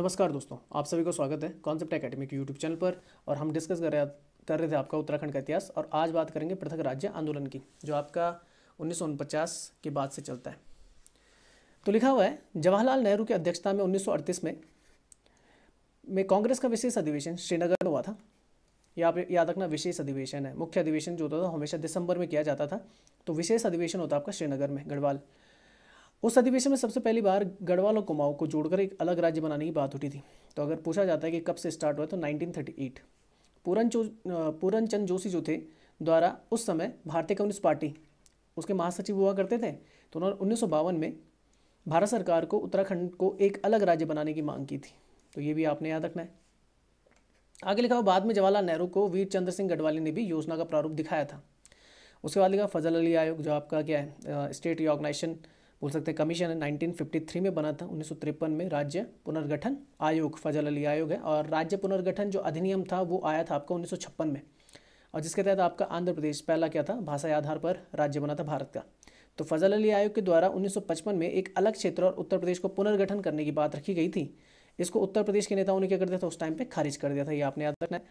नमस्कार दोस्तों आप सभी को स्वागत है कॉन्सेप्ट एकेडमी के यूट्यूब चैनल पर और हम डिस्कस कर रहे कर रहे थे आपका उत्तराखंड का इतिहास और आज बात करेंगे पृथक राज्य आंदोलन की जो आपका उन्नीस के बाद से चलता है तो लिखा हुआ है जवाहरलाल नेहरू की अध्यक्षता में उन्नीस में में कांग्रेस का विशेष अधिवेशन श्रीनगर में हुआ था या याद रखना विशेष अधिवेशन है मुख्य अधिवेशन जो होता था हमेशा दिसंबर में किया जाता था तो विशेष अधिवेशन होता आपका श्रीनगर में गढ़वाल उस अधिवेशन में सबसे पहली बार गढ़वाल और कुमाऊं को जोड़कर एक अलग राज्य बनाने की बात उठी थी तो अगर पूछा जाता है कि कब से स्टार्ट हुआ तो 1938 पूरन पूरन चंद जोशी जो थे द्वारा उस समय भारतीय कम्युनिस्ट पार्टी उसके महासचिव हुआ करते थे तो उन्होंने उन्नीस में भारत सरकार को उत्तराखंड को एक अलग राज्य बनाने की मांग की थी तो ये भी आपने याद रखना है आगे लिखा हुआ बाद में जवाहरलाल नेहरू को वीर चंद्र सिंह गढ़वाली ने भी योजना का प्रारूप दिखाया था उसके बाद लिखा फजल अली आयोग जो आपका क्या है स्टेट रिओगनाइजेशन बोल सकते हैं कमीशन है 1953 में बना था उन्नीस में राज्य पुनर्गठन आयोग फजल अली आयोग है और राज्य पुनर्गठन जो अधिनियम था वो आया था आपका उन्नीस में और जिसके तहत आपका आंध्र प्रदेश पहला क्या था भाषा आधार पर राज्य बना था भारत का तो फजल अली आयोग के द्वारा 1955 में एक अलग क्षेत्र और उत्तर प्रदेश को पुनर्गठन करने की बात रखी गई थी इसको उत्तर प्रदेश के नेताओं ने क्या कर दिया था उस टाइम पे खारिज कर दिया था ये आपने याद रखना है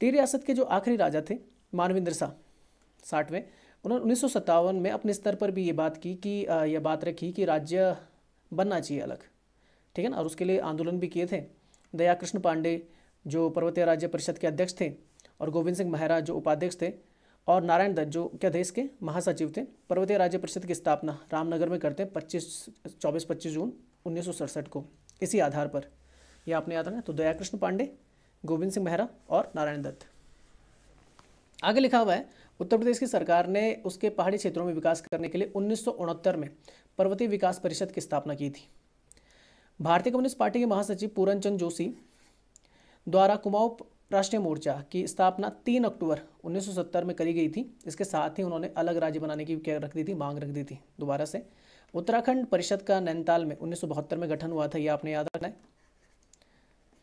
टी रियासत के जो आखिरी राजा थे मानविंद्र शाह साठवें उन्होंने उन्नीस में अपने स्तर पर भी ये बात की कि यह बात रखी कि राज्य बनना चाहिए अलग ठीक है ना और उसके लिए आंदोलन भी किए थे दया कृष्ण पांडे जो पर्वतीय राज्य परिषद के अध्यक्ष थे और गोविंद सिंह मेहरा जो उपाध्यक्ष थे और नारायण दत्त जो क्या देश के महासचिव थे पर्वतीय राज्य परिषद की स्थापना रामनगर में करते हैं पच्चीस चौबीस पच्चीस जून उन्नीस को इसी आधार पर यह आपने याद रखना तो दयाकृष्ण पांडे गोविंद सिंह मेहरा और नारायण दत्त आगे लिखा हुआ है उत्तर प्रदेश की सरकार ने उसके पहाड़ी क्षेत्रों में विकास करने के लिए उन्नीस में पर्वतीय विकास परिषद की स्थापना की थी भारतीय कम्युनिस्ट पार्टी के महासचिव पूरन चंद जोशी द्वारा कुमाऊं राष्ट्रीय मोर्चा की स्थापना 3 अक्टूबर 1970 में करी गई थी इसके साथ ही उन्होंने अलग राज्य बनाने की क्या रख दी थी मांग रख दी थी दोबारा से उत्तराखंड परिषद का नैनीताल में उन्नीस में गठन हुआ था यह आपने याद रखना है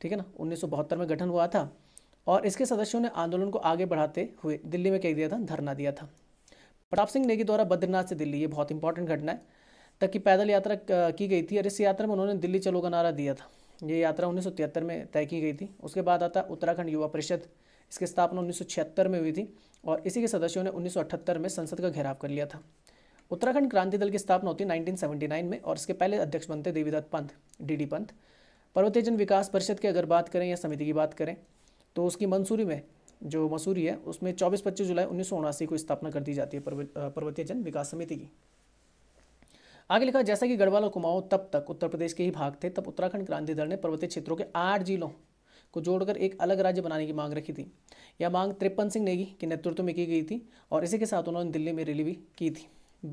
ठीक है ना उन्नीस में गठन हुआ था और इसके सदस्यों ने आंदोलन को आगे बढ़ाते हुए दिल्ली में कह दिया था धरना दिया था प्रताप सिंह नेगी द्वारा बद्रीनाथ से दिल्ली ये बहुत इंपॉर्टेंट घटना है तक की पैदल यात्रा की गई थी और इस यात्रा में उन्होंने दिल्ली चलो का नारा दिया था ये यात्रा उन्नीस में तय की गई थी उसके बाद आता उत्तराखंड युवा परिषद इसकी स्थापना उन्नीस में हुई थी और इसी के सदस्यों ने उन्नीस में संसद का घेराव कर लिया था उत्तराखंड क्रांति दल की स्थापना होती है 1979 में और इसके पहले अध्यक्ष बनते देवीदत्त पंत डीडी पंत पर्वतीय जन विकास परिषद की अगर बात करें या समिति की बात करें तो उसकी मंसूरी में जो मसूरी है उसमें 24 पच्चीस जुलाई उन्नीस को स्थापना कर दी जाती है पर्वतीय जन विकास समिति की आगे लिखा जैसा कि गढ़वाल और कुमाऊं तब तक उत्तर प्रदेश के ही भाग थे तब उत्तराखंड क्रांति दल ने पर्वतीय क्षेत्रों के आठ जिलों को जोड़कर एक अलग राज्य बनाने की मांग रखी थी यह मांग त्रिपन सिंह नेगी के नेतृत्व में की गई थी और इसी के साथ उन्होंने दिल्ली में रैली भी की थी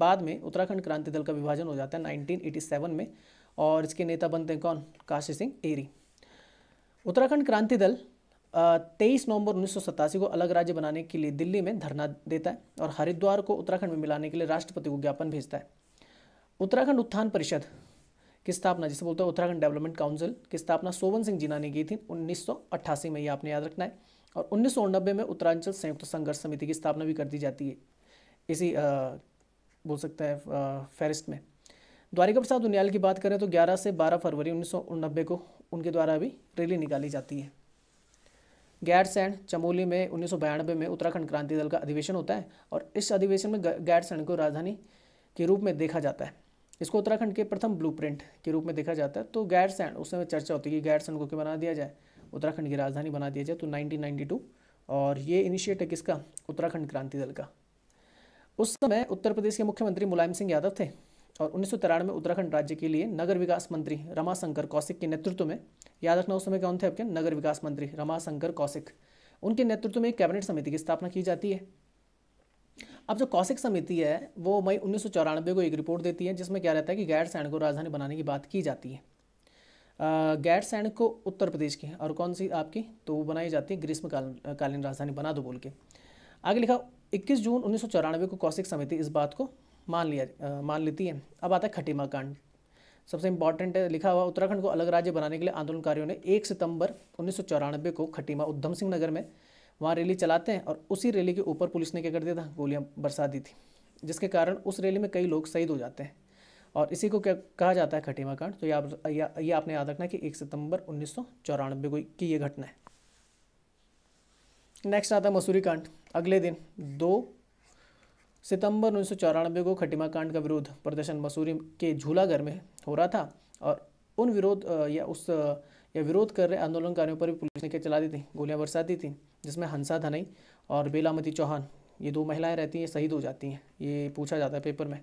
बाद में उत्तराखंड क्रांति दल का विभाजन हो जाता है नाइनटीन में और इसके नेता बनते हैं कौन काशी सिंह एरी उत्तराखंड क्रांति दल तेईस नवंबर उन्नीस को अलग राज्य बनाने के लिए दिल्ली में धरना देता है और हरिद्वार को उत्तराखंड में मिलाने के लिए राष्ट्रपति को ज्ञापन भेजता है उत्तराखंड उत्थान परिषद की स्थापना जिसे बोलते हैं उत्तराखंड डेवलपमेंट काउंसिल की स्थापना सोवन सिंह जीना ने की थी उन्नीस में ये आपने याद रखना है और उन्नीस में उत्तरांचल संयुक्त संघर्ष समिति की स्थापना भी कर दी जाती है इसी आ, बोल सकते हैं फहरिस्त में द्वारिका प्रसाद उनियाल की बात करें तो 11 से 12 फरवरी उन्नीस को उनके द्वारा भी रैली निकाली जाती है गैरसैन चमोली में उन्नीस में उत्तराखंड क्रांति दल का अधिवेशन होता है और इस अधिवेशन में गैरसैन को राजधानी के रूप में देखा जाता है इसको उत्तराखंड के प्रथम ब्लूप्रिंट के रूप में देखा जाता है तो गैरसैन उस समय चर्चा होती है कि गैरसैन को क्यों बना दिया जाए उत्तराखंड की राजधानी बना दिया जाए तो 1992 और ये इनिशिएट है किसका उत्तराखंड क्रांति दल का उस समय उत्तर प्रदेश के मुख्यमंत्री मुलायम सिंह यादव थे और उन्नीस में उत्तराखंड राज्य के लिए नगर विकास मंत्री रमाशंकर कौशिक के नेतृत्व में याद रखना उस समय कौन थे आपके नगर विकास मंत्री रमाशंकर कौशिक उनके नेतृत्व में कैबिनेट समिति की स्थापना की जाती है अब जो कौशिक समिति है वो मई उन्नीस को एक रिपोर्ट देती है जिसमें क्या रहता है कि गैर को राजधानी बनाने की बात की जाती है गैर को उत्तर प्रदेश की और कौन सी आपकी तो वो बनाई जाती है ग्रीष्म कालीन राजधानी बना दो बोल के आगे लिखा 21 जून उन्नीस को कौशिक समिति इस बात को मान लिया मान लेती है अब आता है खटीमा कांड सबसे इंपॉर्टेंट है लिखा हुआ उत्तराखंड को अलग राज्य बनाने के लिए आंदोलनकारियों ने एक सितंबर उन्नीस को खटीमा उधम सिंह नगर में वहाँ रैली चलाते हैं और उसी रैली के ऊपर पुलिस ने क्या कर दिया था गोलियाँ बरसा दी थी जिसके कारण उस रैली में कई लोग शहीद हो जाते हैं और इसी को क्या कहा जाता है खटीमा कांड तो ये आप ये आपने याद रखना कि एक सितंबर उन्नीस को की ये घटना है नेक्स्ट आता है मसूरी कांड अगले दिन दो सितंबर उन्नीस को खटिमा कांड का विरोध प्रदर्शन मसूरी के झूलाघर में हो रहा था और उन विरोध या उस या विरोध कर रहे आंदोलनकारियों पर भी पुलिस ने क्या चला दी थी गोलियां बरसा दी थी जिसमें हंसा धनई और बेलामती चौहान ये दो महिलाएं रहती हैं शहीद हो जाती हैं ये पूछा जाता है पेपर में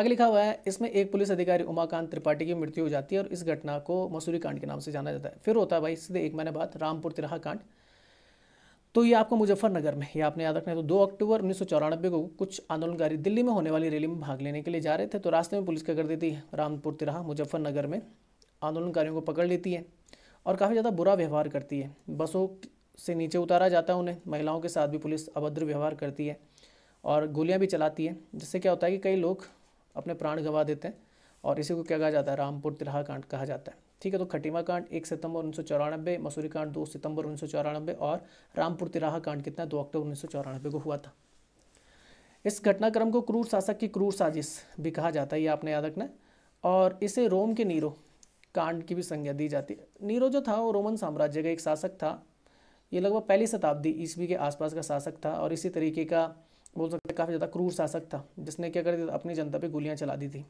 आगे लिखा हुआ है इसमें एक पुलिस अधिकारी उमाकांत त्रिपाठी की मृत्यु हो जाती है और इस घटना को मसूरी कांड के नाम से जाना जाता है फिर होता है भाई सीधे एक महीने बाद रामपुर तिराहा कांड तो ये आपको मुजफ्फरनगर में ये आपने याद रखना है तो दो अक्टूबर उन्नीस को कुछ आंदोलनकारी दिल्ली में होने वाली रैली में भाग लेने के लिए जा रहे थे तो रास्ते में पुलिस क्या कर देती है रामपुर तिराहा मुजफ्फरनगर में आंदोलनकारियों को पकड़ लेती है और काफ़ी ज़्यादा बुरा व्यवहार करती है बसों से नीचे उतारा जाता है उन्हें महिलाओं के साथ भी पुलिस अभद्र व्यवहार करती है और गोलियाँ भी चलाती है जिससे क्या होता है कि कई लोग अपने प्राण गंवा देते हैं और इसी को क्या कहा जाता है रामपुर तिराहा कांड कहा जाता है ठीक है तो खटीमा कांड एक सितंबर उन्नीस सौ चौरानबे मसूरी कांड दो सितंबर उन्नीस सौ चौरानबे और रामपुर तिराहा कांड कितना दो अक्टूबर उन्नीस सौ चौरानबे को हुआ था इस घटनाक्रम को क्रूर शासक की क्रूर साजिश भी कहा जाता है ये आपने याद रखना और इसे रोम के नीरो कांड की भी संज्ञा दी जाती है नीरो जो था वो रोमन साम्राज्य का एक शासक था ये लगभग पहली शताब्दी ईस्वी के आसपास का शासक था और इसी तरीके का बोल सकते काफ़ी ज़्यादा क्रूर शासक था जिसने क्या कर दिया अपनी जनता पे गोलियां चला दी थी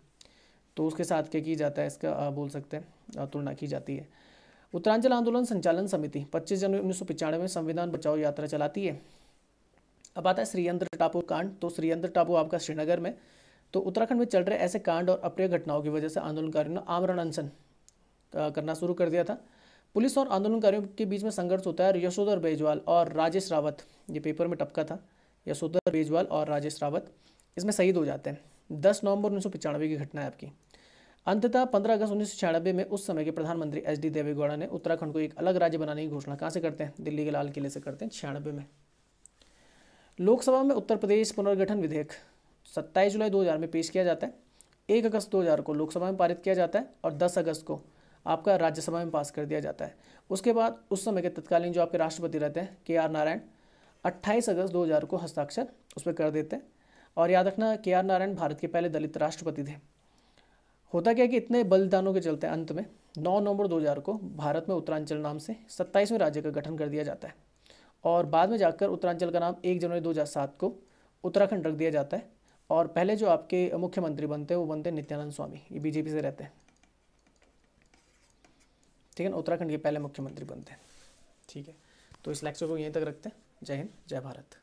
तो उसके साथ क्या किया जाता है इसका बोल सकते हैं तुलना की जाती है उत्तरांचल आंदोलन संचालन समिति 25 जनवरी उन्नीस में संविधान बचाओ यात्रा चलाती है अब आता है श्रीयंत्र टापू कांड तो श्रीयंत्र टापू आपका श्रीनगर में तो उत्तराखंड में चल रहे ऐसे कांड और अप्रिय घटनाओं की वजह से आंदोलनकारियों ने आमरण अनशन करना शुरू कर दिया था पुलिस और आंदोलनकारियों के बीच में संघर्ष होता है यशोधर बेजवाल और राजेश रावत ये पेपर में टपका था यशोधर बेजवाल और राजेश रावत इसमें शहीद हो जाते हैं दस नवंबर उन्नीस की घटना है आपकी अंततः 15 अगस्त उन्नीस में उस समय के प्रधानमंत्री एच डी देवेगौड़ा ने उत्तराखंड को एक अलग राज्य बनाने की घोषणा कहाँ से करते हैं दिल्ली के लाल किले से करते हैं छियानबे में लोकसभा में उत्तर प्रदेश पुनर्गठन विधेयक 27 जुलाई 2000 में पेश किया जाता है 1 अगस्त 2000 को लोकसभा में पारित किया जाता है और 10 अगस्त को आपका राज्यसभा में पास कर दिया जाता है उसके बाद उस समय के तत्कालीन जो आपके राष्ट्रपति रहते हैं के आर नारायण अट्ठाईस अगस्त 2000 को हस्ताक्षर उस पर कर देते हैं और याद रखना के आर नारायण भारत के पहले दलित राष्ट्रपति थे होता क्या कि इतने बलिदानों के चलते अंत में 9 नवंबर 2000 को भारत में उत्तरांचल नाम से 27वें राज्य का गठन कर दिया जाता है और बाद में जाकर उत्तरांचल का नाम 1 जनवरी 2007 को उत्तराखंड रख दिया जाता है और पहले जो आपके मुख्यमंत्री बनते हैं वो बनते हैं नित्यानंद स्वामी ये बीजेपी से रहते हैं ठीक है ना उत्तराखंड के पहले मुख्यमंत्री बनते हैं ठीक है तो इस लेक्चर को यहीं तक रखते हैं जय हिंद जय भारत